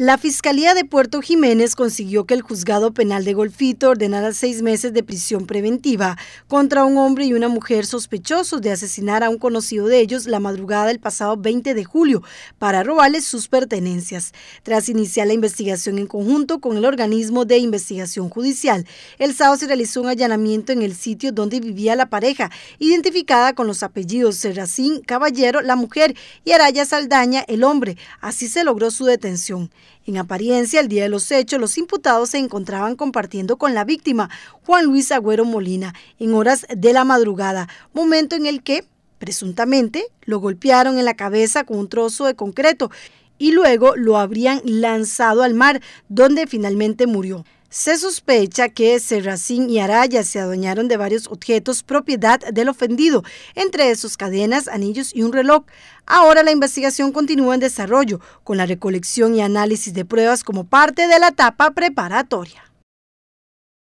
La Fiscalía de Puerto Jiménez consiguió que el juzgado penal de Golfito ordenara seis meses de prisión preventiva contra un hombre y una mujer sospechosos de asesinar a un conocido de ellos la madrugada del pasado 20 de julio para robarles sus pertenencias. Tras iniciar la investigación en conjunto con el organismo de investigación judicial, el sábado se realizó un allanamiento en el sitio donde vivía la pareja, identificada con los apellidos Serracín Caballero, la mujer, y Araya Saldaña, el hombre. Así se logró su detención. En apariencia, el día de los hechos, los imputados se encontraban compartiendo con la víctima, Juan Luis Agüero Molina, en horas de la madrugada, momento en el que, presuntamente, lo golpearon en la cabeza con un trozo de concreto y luego lo habrían lanzado al mar, donde finalmente murió. Se sospecha que Serracín y Araya se adueñaron de varios objetos propiedad del ofendido, entre esos cadenas, anillos y un reloj. Ahora la investigación continúa en desarrollo, con la recolección y análisis de pruebas como parte de la etapa preparatoria.